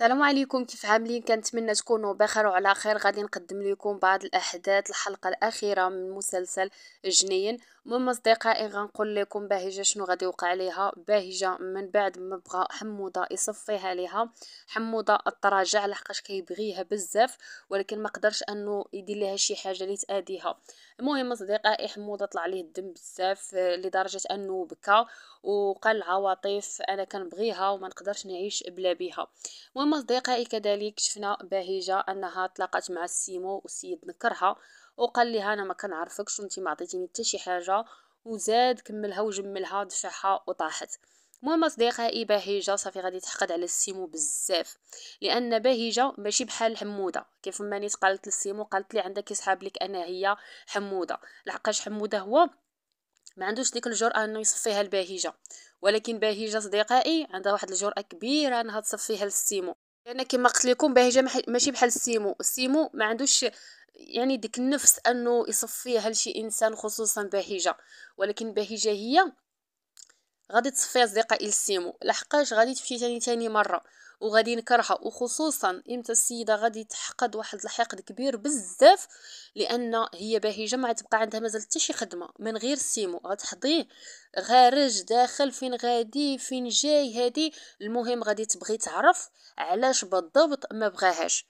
السلام عليكم كيف عاملين كنتمنى تكونوا بخير وعلى خير غادي نقدم لكم بعض الاحداث الحلقه الاخيره من مسلسل جنين المهم اصدقائي غنقول لكم بهجه شنو غادي يوقع عليها بهجه من بعد ما بغى حموده يصفيها ليها حموده تراجع لحقاش كيبغيها بزاف ولكن ما قدرش انه يدير لها شي حاجه اللي تاديها المهم اصدقائي حموده طلع ليه الدم بزاف لدرجه انه بكى وقال عواطف انا كنبغيها وما نقدرش نعيش بلا بيها المهم ثم أصدقائي كذلك شفنا بهيجة أنها تلاقت مع السيمو والسيد نكرها وقال لها أنا ما كنعرفكش وانت ما عطيتيني حتى شي حاجة وزاد كملها وجملها دفعها وطاحت مهم اصدقائي بهيجه صافي غادي تحقد على السيمو بزاف لان بهيجه ماشي بحال حموده كيف ما نيت قالت للسيمو قالت لي عندك يسحاب لك انا هي حموده لحقاش حموده هو ما عندوش ديك الجرأة انه يصفيها البهيجة ولكن بهيجة صديقائي عندها واحد الجرأة كبيرة انها تصفيها للسيمو لان يعني كما قلت لكم بهيجة ماشي بحال السيمو السيمو ما عندوش يعني ديك النفس انه يصفيها لشي انسان خصوصا بهيجة ولكن بهيجة هي غادي تصفيها صديقائي للسيمو لحقاش غادي تمشي ثاني تاني مره وغادي نكرهها وخصوصا امتى السيده غادي تحقد واحد الحقد كبير بزاف لان هي باهي جمعت تبقى عندها مازال حتى شي خدمه من غير سيمو غتحضيه خارج داخل فين غادي فين جاي هادي المهم غادي تبغي تعرف علاش بالضبط ما بغاهاش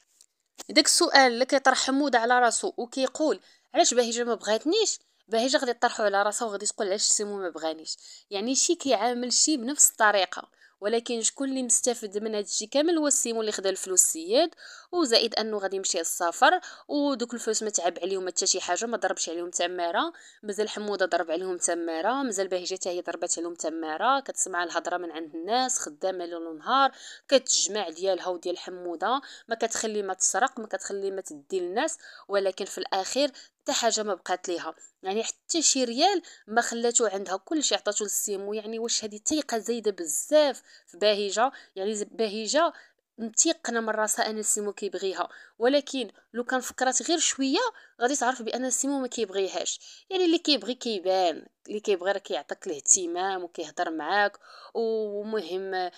داك السؤال اللي كيطرح حمود على راسو وكيقول علاش باهيجه ما بغاتنيش باهيجه غادي تطرحو على راسها وغادي تقول علاش سيمو ما بغانيش يعني شي كيعامل شي بنفس الطريقه ولكن شكون اللي مستفد من هادشي كامل هو السيمون اللي خدا الفلوس سياد وزائد انه غادي يمشي للسفر ودوك الفلوس ما تعب عليهم حتى شي حاجه ما ضربش عليهم تماره مازال حموده ضرب عليهم تماره مازال بهجه حتى هي ضربات عليهم تماره كتسمع الهضره من عند الناس خدامه ليل ونهار كتجمع ديالها وديال حموده ما كتخلي ما تسرق ما كتخلي ما تدي للناس ولكن في الاخير حتى حاجه ما بقات ليها يعني حتى شي ريال ما خلاتو عندها كلشي عطاتو للسيمو يعني واش هذه تيقه زايده بزاف في بهيجه يعني بهيجه متيقنه من راسها ان السيمو كيبغيها ولكن لو كان فكرات غير شويه غادي تعرف بان السيمو ما كيبغيهاش يعني اللي كيبغي كيبان اللي كيبغي راه كيعطيك الاهتمام وكيهضر معاك ومهم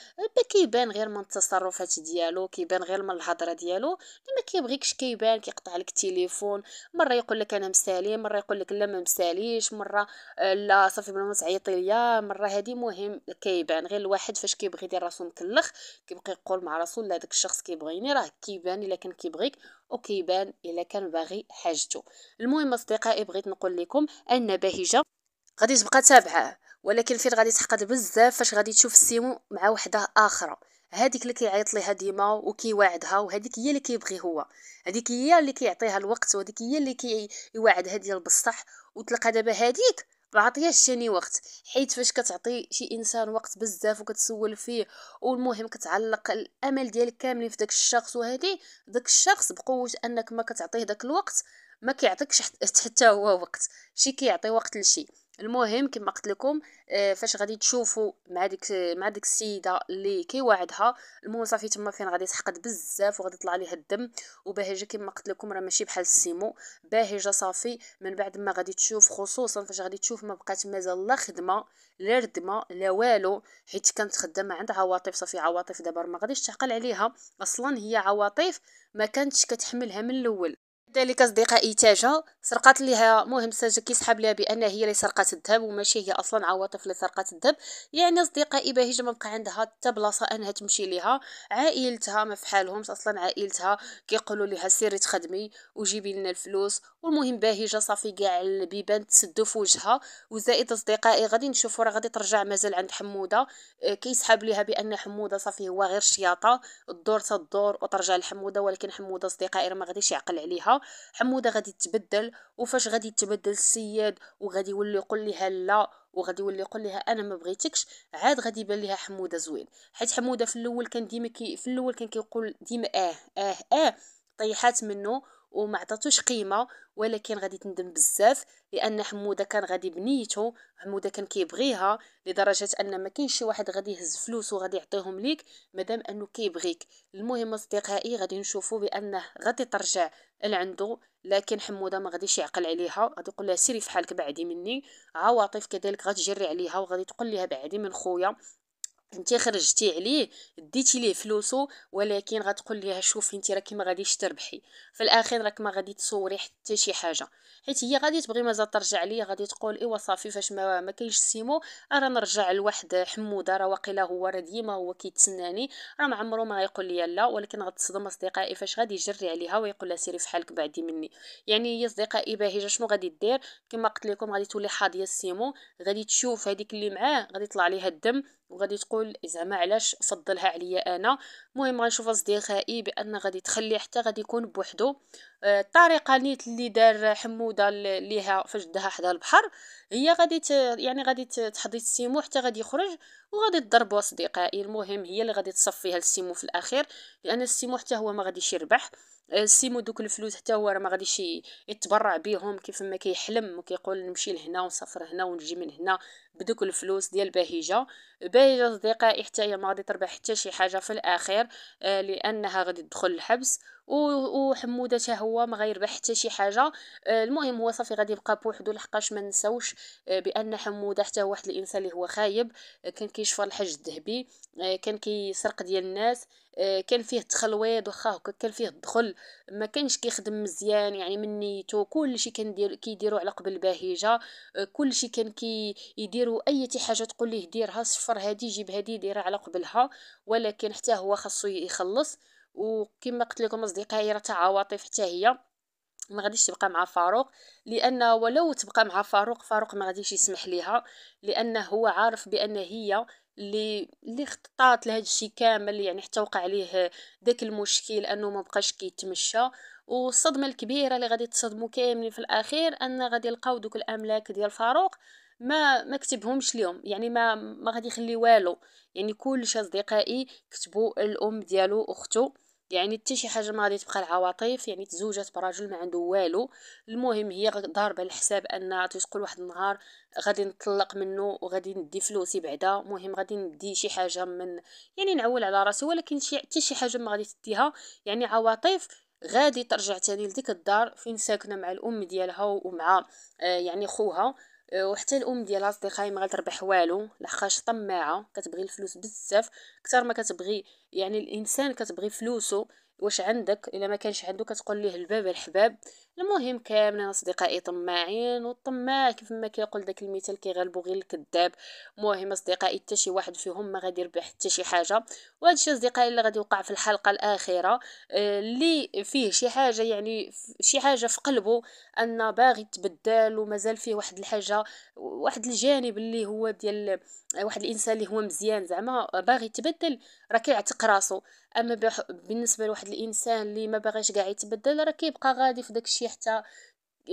كيبان غير من التصرفات ديالو كيبان غير من الهضره ديالو ما كيبغيكش كيبان كيقطع لك التليفون مره يقول لك انا مسالي مره يقول لك لا ما مساليش مره لا صافي بلا ما تعيطي ليا مره هذه مهم كيبان غير الواحد فاش كيبغي يدير راسو مكلخ كيبقى يقول مع راسو لا داك الشخص كيبغيني راه كيبان الا كان كيبغيك وكيبان الا كان باغي حاجته المهم اصدقائي بغيت نقول لكم ان بهجه غادي تبقى تابعه ولكن فين غادي تحقد بزاف فاش غادي تشوف سيمو مع وحده اخرى هذيك اللي كيعيط ليها ديما وكيواعدها وهذيك هي اللي كيبغي هو هذيك هي اللي كيعطيها الوقت وهذيك هي اللي كيوعدها ديال بصح وتلقى دابا هذيك ما عطياش وقت حيت فاش كتعطي شي انسان وقت بزاف وكتسول فيه والمهم كتعلق الامل ديالك كاملين في داك الشخص وهذه داك الشخص بقوه انك ما كتعطيه داك الوقت ما كيعطيكش حتى هو وقت شي كيعطي وقت لشي المهم كما قلت لكم آه، فاش غادي تشوفوا مع ديك مع ديك السيده اللي كيوعدها المهم صافي تما فين غادي تحقد بزاف وغادي يطلع ليها الدم وبهجه كما قلت لكم راه ماشي بحال السيمو باهجه صافي من بعد ما غادي تشوف خصوصا فاش غادي تشوف ما بقات مازال لا خدمه لا ردمه لا والو حيت كانت خدامه عندها عواطف صافي عواطف دابا ما غاديش تعقل عليها اصلا هي عواطف ما كانتش كتحملها من الاول ذلك أصدقائي تاجا سرقات ليها مهم ساجا كيسحب ليها بأن هي اللي سرقات الذهب وماشي هي أصلا عواطف اللي سرقات الذهب يعني أصدقائي بهجة ما بقى عندها حتى بلاصة أنها تمشي ليها عائلتها ما في حالهمش أصلا عائلتها كيقولوا لها سيري تخدمي وجيبي لنا الفلوس والمهم بهجه صافي كاع البيبان تسدو في وجهها وزائد أصدقائي غادي نشوفوا راه غادي ترجع مازال عند حمودة آه، كيسحب ليها بأن حمودة صافي هو غير شياطة الدور تدور وترجع لحمودة ولكن حمودة أصدقائي ما غاديش يعقل عليها حموده غادي تبدل وفاش غادي تبدل السياد وغادي يولي يقول لها لا وغادي يولي يقول لها انا ما بغيتكش عاد غادي يبان لها حموده زوين حيت حموده في الاول كان ديما كي في الاول كان كيقول ديما اه اه اه طيحات منه وما عطاتوش قيمه ولكن غادي تندم بزاف لان حموده كان غادي بنيته حموده كان كيبغيها لدرجه ان ما كاينش شي واحد غادي يهز فلوس وغادي يعطيهم ليك مادام انه كيبغيك المهم اصدقائي غادي نشوفوا بانه غادي ترجع لعندو لكن حموده ما غاديش يعقل عليها غادي يقول لها سيري فحالك بعدي مني عواطف كذلك غتجري عليها وغادي تقول لها بعدي من خويا انت خرجتي عليه ديتي ليه فلوسو ولكن غتقول ليها شوفي انت راكي ما غاديش تربحي في الاخر راك ما غادي تصوري حتى شي حاجه حيت هي غادي تبغي مازال ترجع ليا غادي تقول ايوا صافي فاش ما, ما كاينش سيمو راه نرجع لواحد حموده راه واقيلا هو راه ديما هو كيتسناني راه ما عمره ما غيقول ليا لا ولكن غتصدم اصدقائي فاش غادي يجري عليها ويقول لها سيري فحالك بعدي مني يعني هي اصدقائي باهجه شنو غادي دير كما قلت لكم غادي تولي حاضيه سيمو غادي تشوف هذيك اللي معاه غادي يطلع ليها الدم وغادي تقول زعما علاش فضلها عليا انا المهم غنشوف اصدقائي بان غادي تخلي حتى غادي يكون بوحدو الطريقه نيت اللي دار حموده ليها فاش دها حدا البحر هي غادي يعني غادي تحضي السيمو حتى غادي يخرج وغادي تضربو اصدقائي المهم هي اللي غادي تصفيها السيمو في الاخير لان السيمو حتى هو ما غاديش يربح السيمو دوك الفلوس حتى هو راه ما غاديش يتبرع بيهم كيف ما كيحلم وكيقول نمشي لهنا ونسافر هنا ونجي من هنا بدوك الفلوس ديال بهيجه بهيجه اصدقائي حتى هي ما غادي تربح حتى شي حاجه في الاخير آه، لانها غادي تدخل الحبس وحموده حتى هو ما غيربح حتى شي حاجه آه، المهم هو صافي غادي يبقى بوحدو لحقاش ما نساوش آه، بان حموده حتى هو واحد الانسان اللي هو خايب آه، كان كيشفر الحج الذهبي كان كيسرق ديال الناس كان فيه التخلويض واخا هكا كان فيه الدخل ما كانش كيخدم مزيان يعني من نيتو كلشي كان دير كيديروا على قبل البهيجه كلشي كان كيديرو كي اي حاجه تقول ليه ديرها صفر هادي جيب هادي ديرها على قبلها ولكن حتى هو خاصو يخلص وكما قلت لكم اصدقائي راه عواطف حتى هي ما غاديش تبقى مع فاروق لان ولو تبقى مع فاروق فاروق ما غاديش يسمح ليها لانه هو عارف بان هي اللي اللي خططات لهذا الشيء كامل يعني حتى وقع عليه داك المشكل انه ما بقاش كيتمشى والصدمه الكبيره اللي غادي تصدموا كاملين في الاخير ان غادي يلقاو دوك الاملاك ديال فاروق ما ما كتبهمش ليهم يعني ما ما غادي يخلي والو يعني كلش اصدقائي كتبوا الام ديالو اخته يعني حتى شي حاجه ما غادي تبقى العواطف يعني تزوجات براجل ما عنده والو المهم هي ضاربه على الحساب ان تقول واحد النهار غادي نطلق منه وغادي ندي فلوسي بعدا المهم غادي ندي شي حاجه من يعني نعول على راسي ولكن شي حتى شي حاجه ما غادي تديها يعني عواطف غادي ترجع تاني لديك الدار فين ساكنه مع الام ديالها ومع آه يعني خوها آه، وحتى الام ديال اصدقائي ما غتربح والو لحقاش طماعه كتبغي الفلوس بزاف اكثر ما كتبغي يعني الانسان كتبغي فلوسه واش عندك الا ما كانش عنده كتقول ليه الباب الحباب المهم كاملين اصدقائي طماعين والطماع كيف ما كيقول داك المثال كيغلبوا غير الكذاب المهم اصدقائي حتى شي واحد فيهم ما غادي يربح حتى شي حاجه وهذا الشيء اصدقائي اللي غادي يوقع في الحلقه الاخيره آه، اللي فيه شي حاجه يعني شي حاجه في قلبه ان باغي يتبدل ومازال فيه واحد الحاجه واحد الجانب اللي هو ديال واحد الانسان اللي هو مزيان زعما باغي يتبدل راه كيعتقد راسو اما بح... بالنسبه لواحد الانسان اللي ما باغيش كاع يتبدل راه كيبقى غادي في داكشي حتى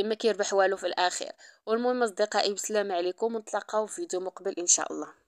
ما كيربح والو في الاخير والمهم اصدقائي بسلامه عليكم ونتلاقاو في فيديو مقبل ان شاء الله